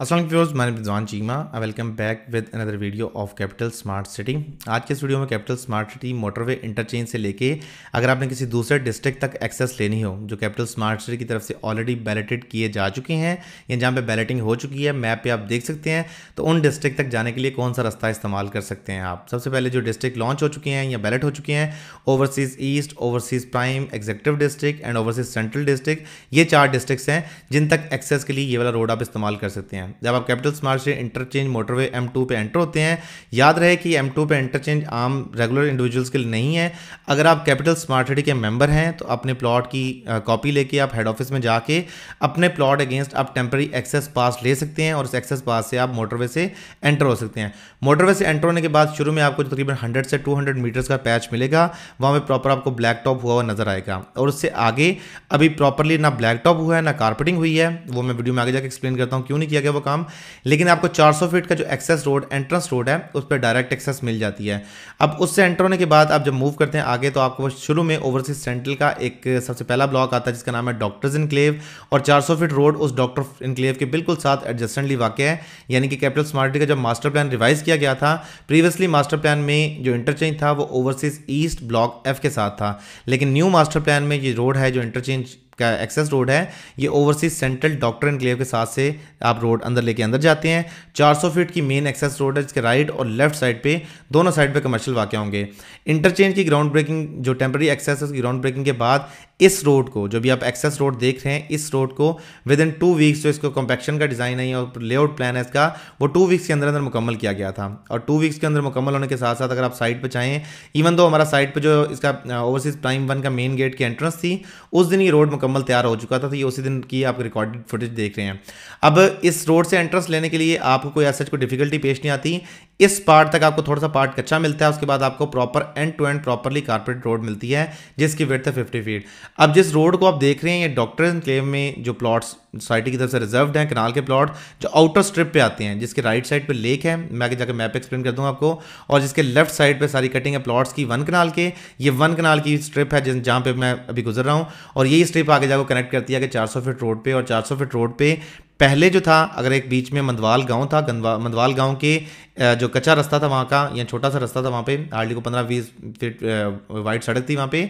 Aslam viewers मैं Rizwan Cheema I welcome back with another video of Capital Smart City आज के इस वीडियो में Capital Smart City motorway interchange से लेके अगर आपने किसी दूसरे डिस्ट्रिक्ट तक एक्सेस लेनी हो जो कैपिटल स्मार्ट सिटी की तरफ से ऑलरेडी बैलेटेड किए जा चुके हैं या जहाँ पे बैलेटिंग हो चुकी है मैप पर आप देख सकते हैं तो उन डिस्ट्रिक्ट तक जाने के लिए कौन सा रास्ता इस्तेमाल कर सकते हैं आप सबसे पहले जो डिस्ट्रिक्ट लॉन्च हो चुके हैं या बैलेट हो चुके हैं overseas east overseas prime executive district and overseas central district ये चार डिस्ट्रिक्ट हैं जिन तक एक्सेस के लिए ये वाला रोड आप इस्तेमाल कर सकते हैं जब आप कैपिटल स्मार्ट से इंटरचेंज मोटरवे एम टू पर एंटर होते हैं याद रहे कि एम टू पर इंटरचेंज आम रेगुलर इंडिविजुअल्स के लिए नहीं है अगर आप कैपिटल स्मार्ट सिटी के मेंबर हैं तो अपने प्लॉट की कॉपी लेके आप हेड ऑफिस में जाके अपने प्लॉट अगेंस्ट आप टेम्प्रेरी एक्सेस पास ले सकते हैं और उस एक्सेस पास से आप मोटरवे से एंटर हो सकते हैं मोटरवे से एंटर होने के बाद शुरू में आपको तकरीबन हंड्रेड से टू हंड्रेड मीटर्स का पैच मिलेगा वहाँ पर प्रॉपर आपको ब्लैक टॉप हुआ हुआ नजर आएगा और उससे आगे अभी प्रॉपरली ना ब्लैक टॉप हुआ है ना कारपेटिंग हुई है वो मैं वीडियो में आगे जाकर एक्सप्लेन करता हूँ क्यों नहीं किया गया वो वो काम लेकिन आपको 400 फीट का जो एक्सेस रोड एंट्रेंस रोड है उस पर डायरेक्ट एक्सेस मिल जाती है अब उससे एंटर होने के बाद आप जब मूव करते हैं आगे तो आपको शुरू में ओवरसीज सेंट्रल का एक सबसे पहला ब्लॉक आता है जिसका नाम है डॉक्टर्स इनक्लेव और चार फीट रोड उस डॉक्टर इनक्लेव के बिल्कुल साथ एडजस्टेंटली वाक्य है यानी कि कैपिटल स्मार्ट का जब मास्टर प्लान रिवाइज किया गया था प्रीवियसली मास्टर प्लान में जो इंटरचेंज था वो ओवरसीज ईस्ट ब्लॉक एफ के साथ था लेकिन न्यू मास्टर प्लान में ये रोड है जो इंटरचेंज का एक्सेस रोड है ये ओवरसीज सेंट्रल डॉक्टर एनक्लेव के साथ से आप रोड अंदर लेके अंदर जाते हैं 400 फीट की मेन एक्सेस रोड है जिसके राइट और लेफ्ट साइड पे दोनों साइड पे कमर्शियल वाक्य होंगे इंटरचेंज की ग्राउंड ब्रेकिंग जो टेम्प्रेरी एक्सेस है उसकी ग्राउंड ब्रेकिंग के बाद इस रोड को जो भी आप एक्सेस रोड देख रहे हैं इस रोड को विद इन टू वीक्स जो इसको कॉम्पैक्शन का डिज़ाइन है और लेआउट प्लान है इसका वो टू वीक्स के अंदर अंदर मुकम्मल किया गया था और टू वीक्स के अंदर मुकम्मल होने के साथ साथ अगर आप साइट पर चाहें इवन तो हमारा साइट पर जो इसका ओवरसीज़ प्राइम वन का मेन गेट की एंट्रेंस थी उस दिन ये रोड मुकम्मल मुकम्मल तैयार हो चुका था तो ये उसी दिन की आप रिकॉर्डेड फुटेज देख रहे हैं अब इस रोड से एंट्रेंस लेने के लिए आपको कोई ऐसा कोई डिफिकल्टी पेश नहीं आती इस पार्ट तक आपको थोड़ा सा पार्ट कच्चा मिलता है उसके बाद आपको proper end to end properly carpet road मिलती है जिसकी वेट है फिफ्टी फीट अब जिस रोड को आप देख रहे हैं ये डॉक्टर क्लेम में जो प्लॉट्स सोसाइटी की तरफ से रिजर्व हैं कनाल के प्लॉट जो आउटर स्ट्रिप पे आते हैं जिसके राइट साइड पे लेक है मैं आगे जाकर मैप एक्सप्लेन कर दूंगा आपको और जिसके लेफ्ट साइड पे सारी कटिंग है प्लॉट्स की वन कनाल के ये वन कनाल की स्ट्रिप है जहाँ पे मैं अभी गुजर रहा हूँ और यही स्ट्रिप को आगे जाकर कनेक्ट करती है आगे सौ फीट रोड पे और सौ फीट रोड पे पहले जो था अगर एक बीच में मंदवाल गांव था मंदवाल गांव के जो कच्चा रास्ता था वहाँ का या छोटा सा रास्ता था वहाँ पे आरडी को पंद्रह बीस फीट वाइड सड़क थी वहाँ पे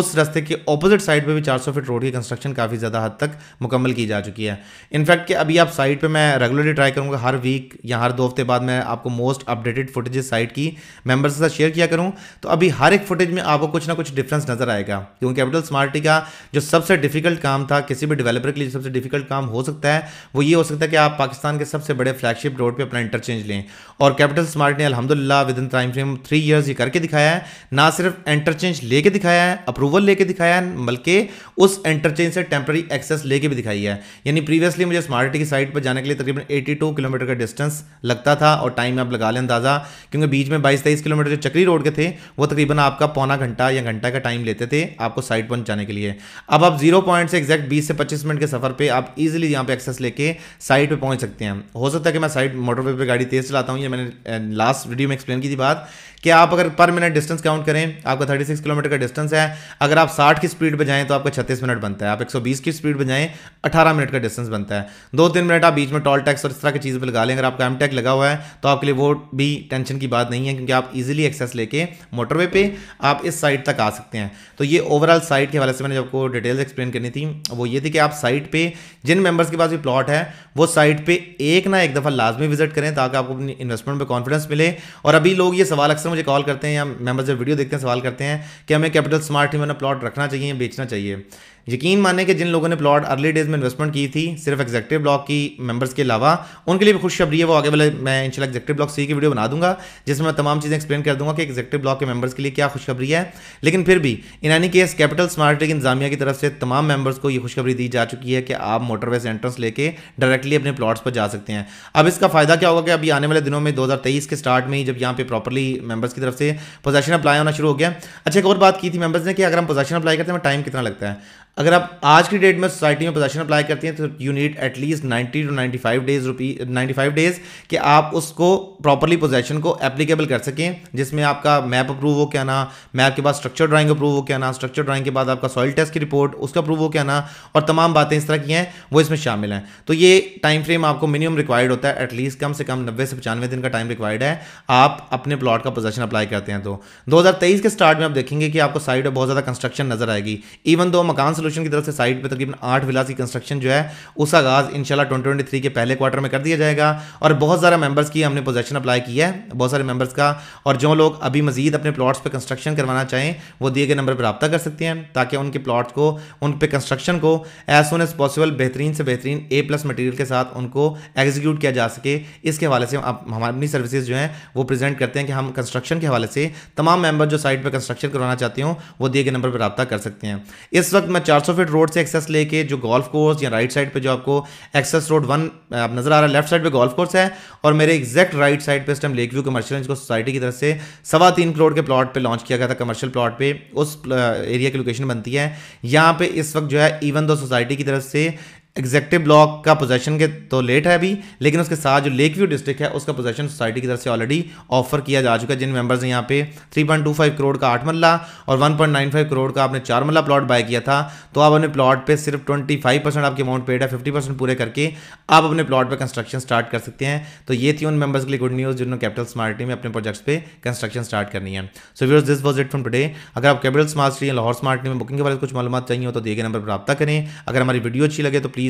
उस रास्ते के ऑपोजिट साइड पे भी 400 फीट रोड की कंस्ट्रक्शन काफ़ी ज़्यादा हद तक मुकम्मल की जा चुकी है इनफैक्ट कि अभी आप साइट पे मैं रेगुलरली ट्राई करूँगा हर वीक या हर दो हफ्ते बाद मैं आपको मोस्ट अपडेटेड फुटेज साइट की मेम्बर्स के साथ शेयर किया करूँ तो अभी हर एक फुटेज में आपको कुछ ना कुछ डिफरेंस नज़र आएगा क्योंकि कैपिटल स्मार्टी का जो सबसे डिफिकल्ट काम था किसी भी डिवेलपर के लिए सबसे डिफिकल्ट काम हो सकता है वो ये हो सकता है कि आप पाकिस्तान के सबसे बड़े फ्लैगशिप रोड पर अपना इंटरचेंज लें और कैपिटल स्मार्ट ने अलहमदिल्ला within time frame three years ये करके दिखाया है ना सिर्फ इंटरचेंज लेके दिखाया है अप्रूवल लेके दिखाया है बल्कि उस इंटरचेंज से टेम्प्रेरी एक्सेस लेके भी दिखाई है यानी प्रीवियसली मुझे स्मार्ट की साइड पर जाने के लिए तकरीबन एटी किलोमीटर का डिस्टेंस लगता था और टाइम आप लगा लें अंदाज़ा क्योंकि बीच में बाईस तेईस किलोमीटर जो चक्री रोड के थे वो तकरीबन आपका पौना घंटा या घंटा का टाइम लेते थे आपको साइट पर जाने के लिए अब आप जीरो पॉइंट से एक्जैक्ट बीस से पच्चीस मिनट के सफ़र पर आप ईजिली यहाँ पर एक्सेस लेके के साइट पे पहुंच सकते हैं हो सकता है कि मैं साइड मोटरवे पे गाड़ी तेज़ चलाता हूँ ये मैंने लास्ट वीडियो में एक्सप्लेन की थी बात कि आप अगर पर मिनट डिस्टेंस काउंट करें आपका 36 किलोमीटर का डिस्टेंस है अगर आप 60 की स्पीड पर जाएँ तो आपका 36 मिनट बनता है आप 120 की स्पीड पर जाएँ 18 मिनट का डिस्टेंस बनता है दो तीन मिनट आप बीच में टॉल टैक्स और इस तरह की चीज़ पर लगा लें अगर आपका एम टैक लगा हुआ है तो आपके लिए वो भी टेंशन की बात नहीं है क्योंकि आप ईजिली एक्सेस लेके मोटरवे पर आप इस साइड तक आ सकते हैं तो ये ओवरऑल साइट के हवाले से मैंने आपको डिटेल्स एक्सप्लेन करनी थी वो ये थी कि आप साइट पर जिन मेम्बर्स के पास भी प्लॉट है वो साइट पर एक ना एक दफ़ा लाजमी विजिट करें ताकि आपको अपनी इन्वेस्टमेंट पर कॉन्फिडेंस मिले और अभी लोग ये सवाल अक्सर अक्सर मुझे कॉल करते हैं या मेम्बर्स जब वीडियो देखते हैं सवाल करते हैं कि हमें कैपिटल स्मार्ट में अपना प्लॉट रखना चाहिए या बेचना चाहिए यकीन माने कि जिन लोगों ने प्लॉट अर्ली डेज में इन्वेस्टमेंट की थी सिर्फ एग्जेक्टिव ब्लॉक की मेंबर्स के अलावा उनके लिए भी खुशखबरी है वो आगे वाले मैं इंशाल्लाह एग्जेक्टिव ब्लॉक सी की वीडियो बना दूंगा जिसमें मैं तमाम चीज़ें एक्सप्लेन कर दूंगा कि एग्जेक्टिव ब्लॉक के मेंबर्स के लिए क्या खुशखबरी है लेकिन फिर भी in any case Capital Smart टेक इंजामिया की तरफ से तमाम मेंबर्स को ये खुशखबरी दी जा चुकी है कि आप मोटरवे से एंट्रेंस लेकर डायरेक्टली अपने प्लॉट्स पर जा सकते हैं अब इसका फ़ायदा क्या होगा कि अभी आने वाले दिनों में दो के स्टार्ट में ही जब यहाँ पे प्रॉपरली मेंबर्स की तरफ से पोजेशन अप्लाई होना शुरू हो गया अच्छा एक और बात की थी मेंबर्स ने कि अगर हम पोजेशन अप्लाई करते हैं टाइम कितना लगता है अगर आप आज की डेट में सोसाइटी में पोजेशन अप्लाई करती हैं तो you need at least 90 to 95 days रुपी 95 डेज कि आप उसको प्रॉपरली पोजेशन को एप्लीकेबल कर सकें जिसमें आपका मैप अप्रूव हो क्या ना मैप के बाद स्ट्रक्चर ड्राइंग अप्रूव हो क्या ना स्ट्रक्चर ड्राइंग के बाद आपका सॉइल टेस्ट की रिपोर्ट उसका अप्रूव हो क्या ना और तमाम बातें इस तरह की हैं वो इसमें शामिल हैं तो ये टाइम फ्रेम आपको मिनिमम रिक्वायर्ड होता है एटलीस्ट कम से कम नब्बे से पचानवे दिन का टाइम रिक्वायर्ड है आप अपने प्लॉट का पोजेशन अप्लाई करते हैं तो दो के स्टार्ट में आप देखेंगे कि आपको साइड में बहुत ज़्यादा कंस्ट्रक्शन नजर आएगी इवन दो मकान सोल्यूशन की तरफ से साइट पर तकरीबन आठ विलास की कंस्ट्रक्शन जो है उस आगाज इंशाल्लाह ट्वेंटी ट्वेंटी के पहले क्वार्टर में कर दिया जाएगा और बहुत सारा मेंबर्स की हमने पोजेशन अप्लाई की है बहुत सारे मेंबर्स का और जो लोग अभी मजीद अपने प्लाट्स पर कंस्ट्रक्शन करवाना चाहें वो दिए गए नंबर पर रबा कर सकते हैं ताकि उनके प्लाट्स को उन पर कंस्ट्रक्शन को एज सुन एज पॉसिबल बेहतरीन से बेहतरीन ए प्लस मटीरियल के साथ उनको एग्जीक्यूट किया जा सके इसके हवाले से हम अपनी सर्विसेज जो हैं वो प्रेजेंट करते हैं कि हम कंस्ट्रक्शन के हवाले से तमाम मेंबर जो साइट पर कंस्ट्रक्शन करवाना चाहते हो वो दिए गए नंबर पर रबा कर सकते हैं इस वक्त मैं 400 फीट रोड से एक्सेस लेके जो गोल्फ कोर्स या राइट साइड पे जो आपको एक्सेस रोड वन आप नजर आ रहा है लेफ्ट साइड पे गोल्फ कोर्स है और मेरे एग्जैक्ट राइट साइड पे इस टाइम लेक व्यू कमर्शियल को सोसाइटी की तरफ से सवा तीन करोड़ के प्लॉट पे लॉन्च किया गया था कमर्शियल प्लॉट पे उस एरिया की लोकेशन बनती है यहाँ पे इस वक्त जो है इवन दो सोसाइटी की तरफ से एग्जेक्टिव ब्लॉक का पोजेशन के तो लेट है अभी लेकिन उसके साथ जो लेक व्यू डिस्ट्रिक्ट है उसका पोजेशन सोसाइटी की तरफ से ऑलरेडी ऑफर किया जा चुका है जिन मेंबर्स ने यहाँ पे 3.25 करोड़ का आठ मल्ला और 1.95 करोड़ का आपने चार मल्ला प्लॉट बाय किया था तो आप अपने प्लॉट पे सिर्फ 25 परसेंट आपकी अमाउंट पेड है 50 परसेंट पूरे करके आप अपने प्लॉट पर कंस्ट्रक्शन स्टार्ट कर सकते हैं तो ये थी उन मेंबर्स के लिए गुड न्यूज़ जिन्होंने कैपिटल स्मार्टी में अपने प्रोजेक्ट्स पर कंस्ट्रक्शन स्टार्ट करनी है so viewers this was it from today अगर आप कैपिटल स्मार्टी या लाहौर स्मार्टी में बुकिंग के बारे में कुछ मालूम चाहिए हो तो दिए गए नंबर पर रब्ता करें अगर हमारी वीडियो अच्छी लगे तो प्लीज़